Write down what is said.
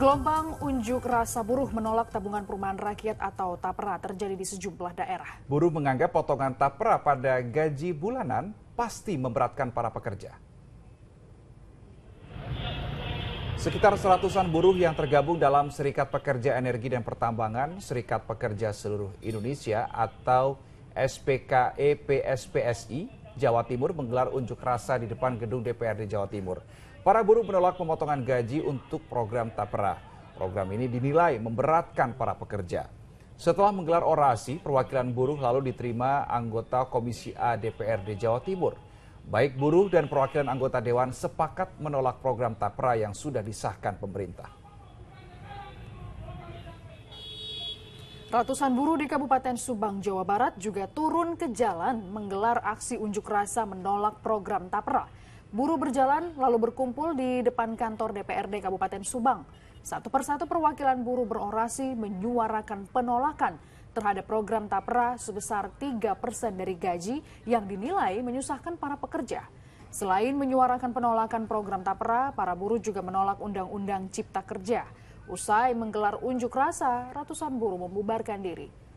Gelombang unjuk rasa buruh menolak tabungan perumahan rakyat atau tapera terjadi di sejumlah daerah. Buruh menganggap potongan tapera pada gaji bulanan pasti memberatkan para pekerja. Sekitar seratusan buruh yang tergabung dalam Serikat Pekerja Energi dan Pertambangan, Serikat Pekerja Seluruh Indonesia atau SPKEPSPSI Jawa Timur menggelar unjuk rasa di depan gedung DPRD Jawa Timur. Para buruh menolak pemotongan gaji untuk program tapera. Program ini dinilai memberatkan para pekerja. Setelah menggelar orasi, perwakilan buruh lalu diterima anggota Komisi A DPRD Jawa Timur. Baik buruh dan perwakilan anggota dewan sepakat menolak program tapera yang sudah disahkan pemerintah. Ratusan buruh di Kabupaten Subang, Jawa Barat juga turun ke jalan menggelar aksi unjuk rasa menolak program Tapera. Buruh berjalan lalu berkumpul di depan kantor DPRD Kabupaten Subang. Satu persatu perwakilan buruh berorasi menyuarakan penolakan terhadap program Tapera sebesar 3% dari gaji yang dinilai menyusahkan para pekerja. Selain menyuarakan penolakan program Tapera, para buruh juga menolak Undang-Undang Cipta Kerja. Usai menggelar unjuk rasa, ratusan buruh membubarkan diri.